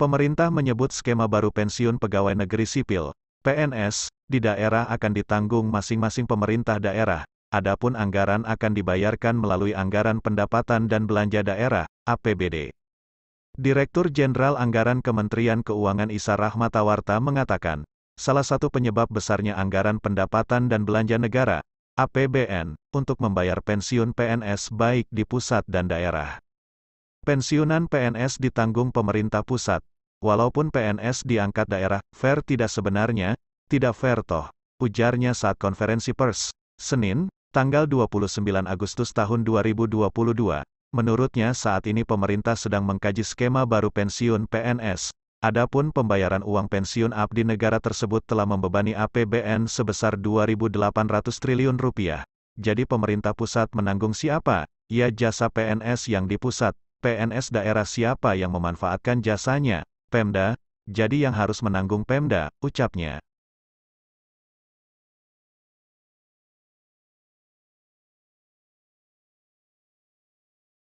Pemerintah menyebut skema baru pensiun pegawai negeri sipil, PNS, di daerah akan ditanggung masing-masing pemerintah daerah, adapun anggaran akan dibayarkan melalui anggaran pendapatan dan belanja daerah, APBD. Direktur Jenderal Anggaran Kementerian Keuangan Isa Rahmatawarta mengatakan, salah satu penyebab besarnya anggaran pendapatan dan belanja negara, APBN, untuk membayar pensiun PNS baik di pusat dan daerah. Pensiunan PNS ditanggung pemerintah pusat, Walaupun PNS diangkat daerah, fair tidak sebenarnya, tidak fair toh, ujarnya saat konferensi pers, Senin, tanggal 29 Agustus tahun 2022. Menurutnya saat ini pemerintah sedang mengkaji skema baru pensiun PNS. Adapun pembayaran uang pensiun abdi negara tersebut telah membebani APBN sebesar 2.800 triliun rupiah. Jadi pemerintah pusat menanggung siapa? Ya jasa PNS yang di pusat. PNS daerah siapa yang memanfaatkan jasanya? Pemda, jadi yang harus menanggung Pemda, ucapnya.